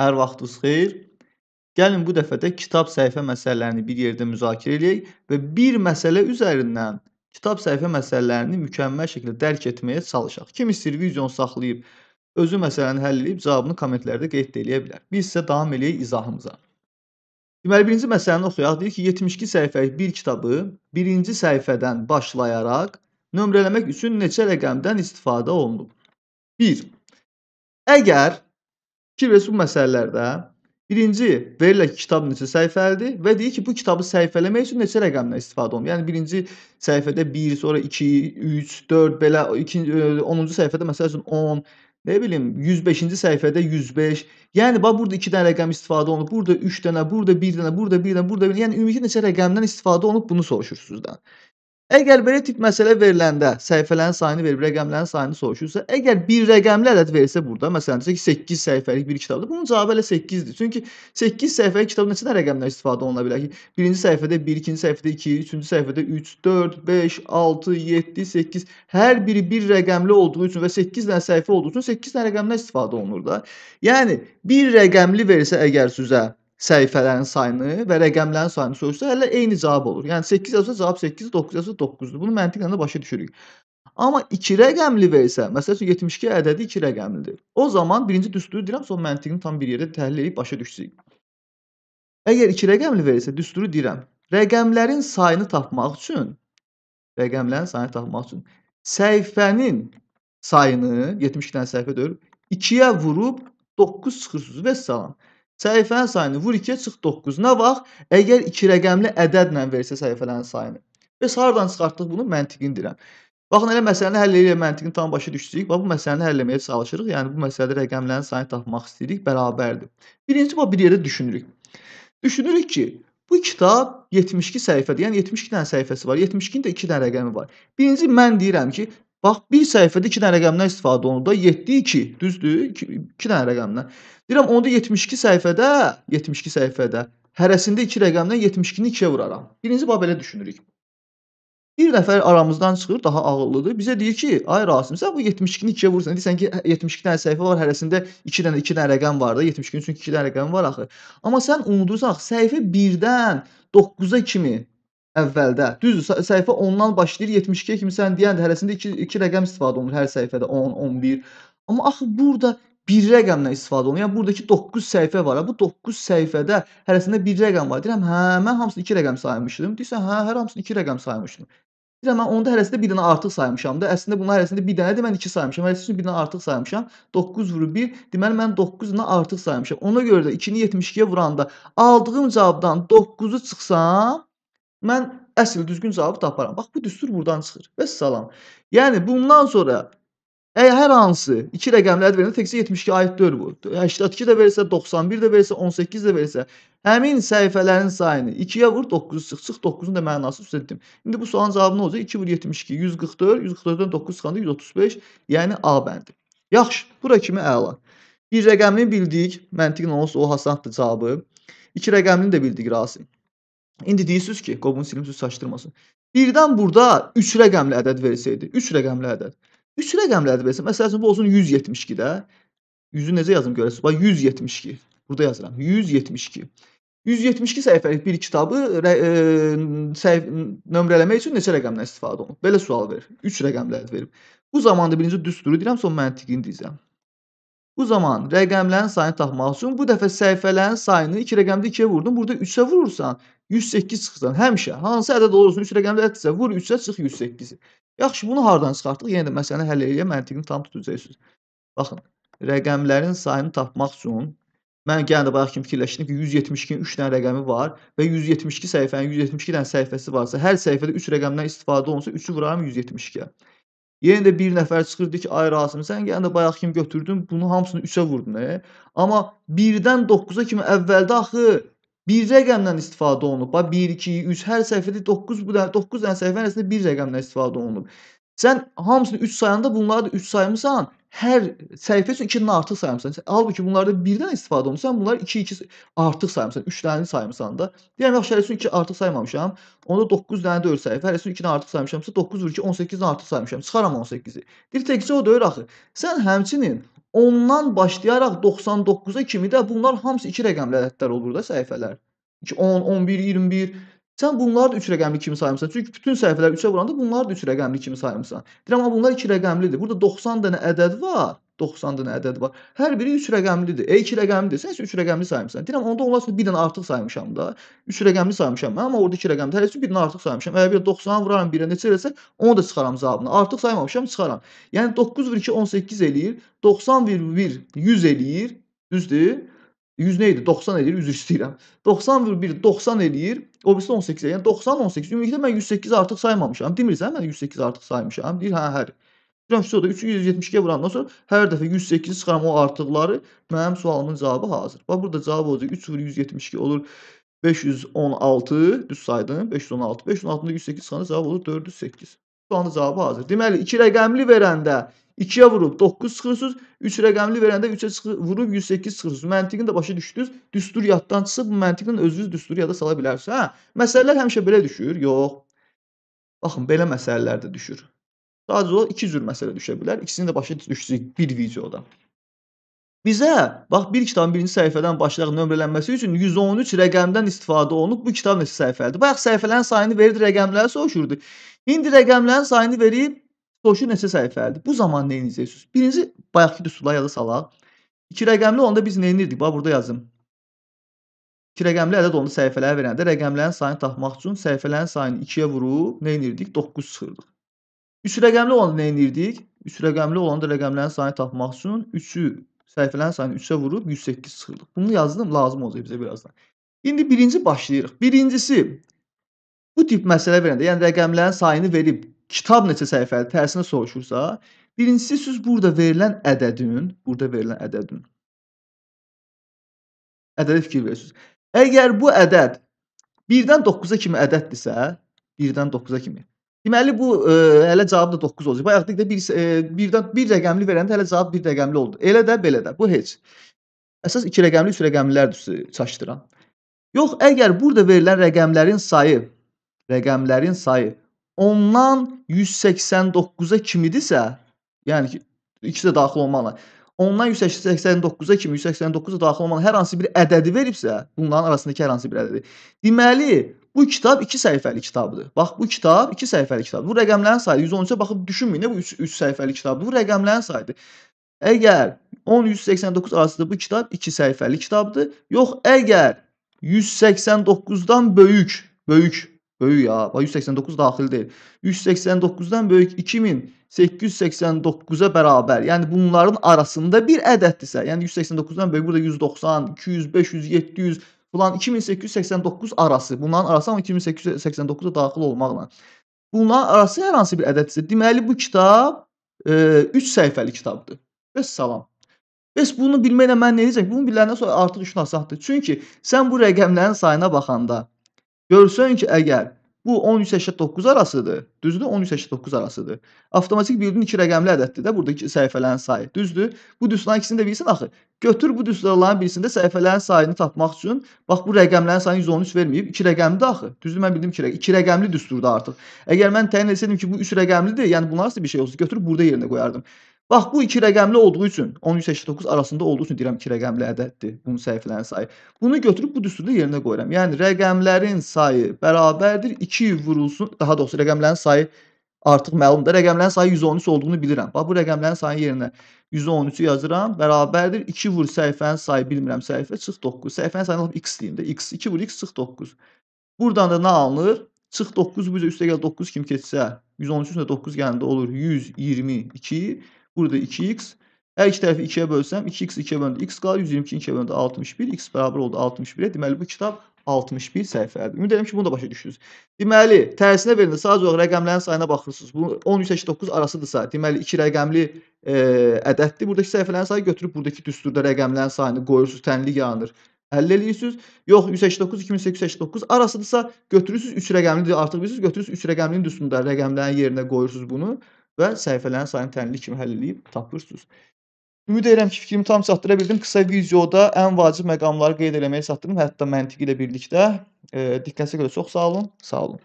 Hər vaxtınız xeyir. Gəlin bu dəfə də kitab səhifə məsələlərini bir yerdə müzakirə eləyək və bir məsələ üzərindən kitab səhifə məsələlərini mükəmməl şəkildə dərk etməyə çalışaq. Kim istəyir videonu saxlayıb, özü məsələni həll edib cavabını kommentlərdə qeyd eləyə bilər. Biz isə davam eləyək izahımıza. Deməli, birinci məsələni oxuyaq. Deyir ki, 72 səhifəlik bir kitabı birinci səhifədən başlayaraq nömrələmək üçün neçə rəqəmdən istifadə olunub? 1. Əgər Ki ve bu məsələlərdə birinci verilən kitab neçə səhifəlidir və deyir ki, bu kitabı səhifələmək üçün neçə rəqəmdən istifadə olunur. Yəni birinci səhifədə 1, sonra 2, 3, 4 belə ikinci 10-cu e, səhifədə məsəl üçün 10, nə bilim 105-ci səhifədə 105. Yəni bax burada 2 dənə rəqəm istifadə olunub, burada 3 dənə, burada 1 dənə, burada 1 dənə, burada 1. Yəni ümumilikdə neçə rəqəmdən istifadə olunub bunu soruşursunuz da. Əgər belə tip məsələ veriləndə səhifələrin sayını verib rəqəmlərin sayını soruşursa, əgər bir rəqəmli ədəd versə burada, məsələn desək 8 səhifəlik bir kitabdır, bunun cavabı elə 8-dir. Çünki 8 səhifəlik kitabda neçə dənə rəqəmdən istifadə oluna bilər ki? Birinci səhifədə 1, ikinci səhifədə 2, üçüncü səhifədə 3, 4, 5, 6, 7, 8 hər biri bir rəqəmli olduğu üçün və 8 dənə səhifə olduğu üçün 8 dənə rəqəmdən istifadə olunur da. Yəni bir rəqəmli versə əgər sizə səhifələrin sayını və rəqəmlərin sayını soruşsa, hələ eyni cavab olur. Yəni 8 yazsa cavab 8, 9 yazsa 9-dur. Bunu məntiqlə də başa düşürük. Amma 2 rəqəmli versə, məsəl üçün 72 ədədi 2 rəqəmlidir. O zaman birinci düsturu deyirəm, sonra məntiqini tam bir yerdə təhlil edib başa düşəcəyik. Əgər 2 rəqəmli versə, düsturu deyirəm. Rəqəmlərin sayını tapmaq üçün rəqəmlərin sayını tapmaq üçün səhifənin sayını 72-dən səhifə döyür. 2-yə vurub 9 çıxır və salam. Səhifənin sayını vur 2-yə çıx 9-una bax. Əgər 2 rəqəmli ədədlə versə səhifələrin sayını. Biz hardan çıxartdıq bunu? Məntiqini deyirəm. Baxın elə məsələni həll eləyə məntiqini tam başa düşdük. Bax bu məsələni həll etməyə çalışırıq. Yəni bu məsələdə rəqəmlərin sayını tapmaq istəyirik, bərabərdir. Birinci bu bir yerdə düşünürük. Düşünürük ki, bu kitab 72 səhifədir. Yəni 72 dənə səhifəsi var. 72-nin də 2 dənə rəqəmi var. Birinci mən deyirəm ki, Bax, bir səhifədə 2 dənə rəqəmdən istifadə olunur da. 7 2, düzdür? 2 dənə rəqəmdən. Deyirəm, onda 72 səhifədə, 72 səhifədə hərəsində 2 rəqəmdən 72-ni 2-yə vuraram. Birinci bab elə düşünürük. Bir nəfər aramızdan çıxır, daha ağıllıdır. Bizə deyir ki, ay Rasim, sən bu 72-ni 2-yə vurursan. Deyirsən ki, 72 hə, dənə səhifə var, hərəsində 2 dənə 2 dənə rəqəm var da. 72-nin çünki 2 dənə rəqəm var axı. Amma sən unutursan, səhifə 1-dən 9-a kimi əvvəldə. Düzdür, səhifə 10-dan başlayır 72-yə kimi sən deyəndə hələsində 2 2 rəqəm istifadə olunur hər səhifədə 10, 11. Amma axı burada bir rəqəmdən istifadə olunur. Yəni buradakı 9 səhifə var. Bu 9 səhifədə hərəsində bir rəqəm var. Deyirəm, hə, mən hamısını 2 rəqəm saymışdım. Deyirsən, hə, hər hamısını 2 rəqəm saymışdım. Deyirəm, mən onda hərəsində bir dənə artıq saymışam da. Əslində bunun hərəsində bir dənə də mən 2 saymışam. Hərəsi üçün bir dənə artıq saymışam. 9 vurub 1, deməli mən 9 dənə artıq saymışam. Ona görə də 2-ni 72-yə vuranda aldığım cavabdan 9-u çıxsam, mən əsl düzgün cavabı taparam. Bax bu düstur buradan çıxır. Və salam. Yəni bundan sonra Əgər hər hansı iki rəqəmli ədəd verəndə təkcə 72 aiddir bu. 82 də versə, 91 də versə, 18 də versə, həmin səhifələrin sayını 2-yə vur, 9 çıx, çıx 9-un da mənası düz etdim. İndi bu sualın cavabı nə olacaq? 2 vur 72, 144, 144-dən 9 çıxanda 135, yəni A bəndi. Yaxşı, bura kimi əla. Bir rəqəmli bildik, məntiqlə olsa o Hasandır cavabı. İki rəqəmlini də bildik Rasim. İndi deyirsiniz ki, qobun silimsiz çaşdırmasın. Birdən burada 3 rəqəmli ədəd verilsəydi, 3 rəqəmli ədəd. 3 rəqəmli ədəd verilsə, məsəl üçün bu olsun 172 də. 100-ü necə yazım görəsiniz? Bax 172. Burada yazıram. 172. 172 səhifəlik bir kitabı ə, e, səhif nömrələmək üçün neçə rəqəmdən istifadə olunub? Belə sual verir. 3 rəqəmli ədəd verib. Bu zamanda birinci düsturu deyirəm, sonra məntiqini deyirəm. Bu zaman rəqəmlərin sayını tapmaq üçün bu dəfə səhifələrin sayını 2 iki rəqəmdə 2-yə vurdun. Burada 3-ə vurursan 108 çıxırsan. Həmişə hansı ədəd olursun 3 rəqəmli ədədsə vur 3-ə çıx 108-i. Yaxşı bunu hardan çıxartdıq? Yenə yəni də məsələni həll eləyə məntiqini tam tutacaqsınız. Baxın, rəqəmlərin sayını tapmaq üçün mən yenə də bayaq kimi fikirləşdim ki 172-nin 3 dənə rəqəmi var və 172 səhifənin 172 dənə səhifəsi varsa hər səhifədə 3 rəqəmdən istifadə olunsa 3-ü vuraram 172-yə. Yenə də bir nəfər çıxırdı ki, ay Rasim, sən gələn də bayaq kim götürdün, bunu hamısını 3-ə vurdun, e? Amma 1-dən 9-a kimi əvvəldə axı bir rəqəmdən istifadə olunub. Bax 1 2 3 hər səhifədə 9 bu 9 dənə səhifə arasında bir rəqəmdən istifadə olunub. Sən hamısını 3 sayanda bunları da 3 saymısan, hər səhifə üçün 2 dənə artıq saymısan. Halbuki bunlarda 1-dən istifadə olmusan, bunları 2-2 artıq saymısan, 3 dənəni saymısan da. Deyirəm, yaxşı, hər üçün 2 artıq saymamışam. Onda 9 dənə də səhifə, hər üçün 2 dənə artıq saymışamsa, 9 vur 2 18 dənə artıq saymışam. Çıxaram 18-i. Dil təkcə o deyil axı. Sən həmçinin ondan başlayaraq 99-a kimi də bunlar hamısı 2 rəqəmli ədədlər olur da səhifələr. 2 10, 11, 21 Sən bunları da 3 rəqəmli kimi saymısan. Çünki bütün səhifələr 3-ə vuranda bunları da 3 rəqəmli kimi saymısan. Deyirəm, amma bunlar 2 rəqəmlidir. Burada 90 dənə ədəd var. 90 dənə ədəd var. Hər biri 3 rəqəmlidir. E 2 rəqəmlidir. Sən 3 rəqəmli saymısan. Deyirəm, onda onlar üçün bir dənə artıq saymışam da. 3 rəqəmli saymışam mən, amma orada 2 rəqəmli. Hər üçün bir dənə artıq saymışam. Əgər bir 90 vuraram birə neçə eləsə, onu da çıxaram cavabını. Artıq saymamışam, çıxaram. Yəni 9 vur 2 18 eləyir. 90 vur 1 100 eləyir. Düzdür? 100 nə idi? 90 edir, üzr istəyirəm. 90 vur 1 90 eləyir. O birisi 18 eləyir. Yəni 90 18. Ümumilikdə mən 108 artıq saymamışam. Demirsən mən 108 artıq saymışam. Deyir hə, hər. Deyirəm sonra 372-yə vurandan sonra hər dəfə 108-i çıxaram o artıqları. Mənim sualımın cavabı hazır. Bax burada cavab olacaq 3 vur 172 olur. 516 düz saydım. 516. 516-da 108 çıxanda cavab olur 408. Şu anda cavabı hazır. Deməli 2 rəqəmli verəndə 2-yə vurub 9 çıxırsınız. 3 rəqəmli verəndə 3-ə vurub 108 çıxırsınız. Məntiqini də başa düşdünüz. Düstur yaddan çıxıb bu məntiqin özünüz düsturu yada sala bilərsiniz. Hə? Məsələlər həmişə belə düşür? Yox. Baxın, belə məsələlər də düşür. Sadəcə olaraq iki cür məsələ düşə bilər. İkisini də başa düşdük bir videoda. Bizə, bax, bir kitabın birinci səhifədən başlayaraq nömrələnməsi üçün 113 rəqəmdən istifadə olunub. Bu kitab neçə səhifəlidir? Bayaq səhifələrin sayını verib rəqəmləri soruşurdu. İndi rəqəmlərin sayını verib Soruşur neçə səhifəlidir? Bu zaman nə edəcəksiniz? Birinci bayaqki üsulla yada salaq. 2 rəqəmli onda biz nə edirdik? Bax burada yazım. 2 rəqəmli ədəd onu səhifələrə verəndə rəqəmlərin sayını tapmaq üçün səhifələrin sayını 2-yə vurub nə edirdik? 9 çıxırdıq. 3 rəqəmli olanda nə edirdik? 3 rəqəmli olanda rəqəmlərin sayını tapmaq üçün 3-ü səhifələrin sayını 3-ə vurub 108 çıxırdıq. Bunu yazdım, lazım olacaq bizə birazdan. İndi birinci başlayırıq. Birincisi bu tip məsələ verəndə, yəni rəqəmlərin sayını verib kitab neçə səhifəli təsirini soruşursa, birincisi siz burada verilən ədədin, burada verilən ədədin ədədə fikir verirsiniz. Əgər bu ədəd 1-dən 9-a kimi ədəddirsə, 1-dən 9-a kimi. Deməli bu ə, e, hələ cavab da 9 olacaq. Bayaq dedik də 1-dən e, 1 rəqəmli verəndə hələ cavab 1 rəqəmli oldu. Elə də belə də. Bu heç. Əsas 2 rəqəmli, 3 rəqəmlilərdir e, çaşdıran. Yox, əgər burada verilən rəqəmlərin sayı rəqəmlərin sayı ondan 189-a kimidirsə, yəni ki, ikisi də daxil olmaqla, ondan 189-a kimi, 189-a daxil olmaqla hər hansı bir ədədi veribsə, bunların arasındakı hər hansı bir ədədi. Deməli, bu kitab 2 səhifəli kitabdır. Bax, bu kitab 2 səhifəli kitabdır. Bu rəqəmlərin sayı 113-ə baxıb düşünməyin, bu 3, 3 səhifəli kitabdır. Bu rəqəmlərin sayıdır. Əgər 10-189 arasında bu kitab 2 səhifəli kitabdır. Yox, əgər 189-dan böyük, böyük Böyük ya. 189 daxil deyil. 389-dan böyük 2889-a bərabər. Yəni bunların arasında bir ədəddirsə, yəni 189-dan böyük burada 190, 200, 500, 700 Bulan 2889 arası, bunların arası amma 2889-a daxil olmaqla. Bunların arası hər hansı bir ədəddirsə, deməli bu kitab 3 e, səhifəli kitabdır. Bəs salam. Bəs bunu bilməklə mən nə edəcəm? Bunu biləndən sonra artıq işin asandır. Çünki sən bu rəqəmlərin sayına baxanda Görürsən ki, əgər bu 1389 arasıdır. Düzdür? 1389 arasıdır. Avtomatik bildin iki rəqəmli ədəddir də buradakı səhifələrin sayı. Düzdür? Bu düsturların ikisini də bilsin axı. Götür bu düsturların birisində səhifələrin sayını tapmaq üçün bax bu rəqəmlərin sayını 113 verməyib, iki rəqəmlidir axı. Düzdür? Mən bildim ki, iki rəqəmli düsturdur artıq. Əgər mən təyin etsəydim ki, bu üç rəqəmlidir, yəni bunlar da bir şey olsa götürüb burada yerinə qoyardım. Bax bu iki rəqəmli olduğu üçün 1389 arasında olduğu üçün deyirəm iki rəqəmli ədəddir bunun səhifələrin sayı. Bunu götürüb bu düsturda yerinə qoyuram. Yəni rəqəmlərin sayı bərabərdir 2 vurulsun, daha doğrusu rəqəmlərin sayı artıq məlumdur. Rəqəmlərin sayı 113 olduğunu bilirəm. Bax bu rəqəmlərin sayı yerinə 113-ü yazıram. Bərabərdir 2 vur səhifənin sayı bilmirəm səhifə çıx 9. Səhifənin sayını alıb x deyim də. x 2 vur x çıx 9. Buradan da nə alınır? Çıx 9 bu üzə üstə gəl 9 kim keçsə 113 üstə 9 gələndə olur 122. Burada 2x. Hər iki tərəfi 2-yə bölsəm 2x 2-yə böləndə x qalır. 122 2-yə böləndə 61. x bərabər oldu 61-ə. Deməli bu kitab 61 səhifədir. Ümid edirəm ki, bunu da başa düşdünüz. Deməli, tərsinə verəndə sadəcə olaraq rəqəmlərin sayına baxırsınız. Bu 10 yüksək 9 arasıdırsa, deməli 2 rəqəmli e, ədəddir. Buradakı səhifələrin sayı götürüb buradakı düsturda rəqəmlərin sayını qoyursunuz, tənlik yaranır. Həll eləyirsiniz. Yox, 189 2889 arasıdırsa götürürsüz 3 rəqəmlidir. Artıq bilirsiniz, götürürsüz 3 rəqəmlinin düsturunda rəqəmlərin yerinə qoyursunuz bunu və səhifələrin sayını tənli kimi həll edib tapırsınız. Ümid edirəm ki, fikrimi tam çatdıra bildim. Qısa videoda ən vacib məqamları qeyd eləməyə çatdırdım, hətta məntiqi ilə birlikdə. E, diqqətinizə görə çox sağ olun. Sağ olun.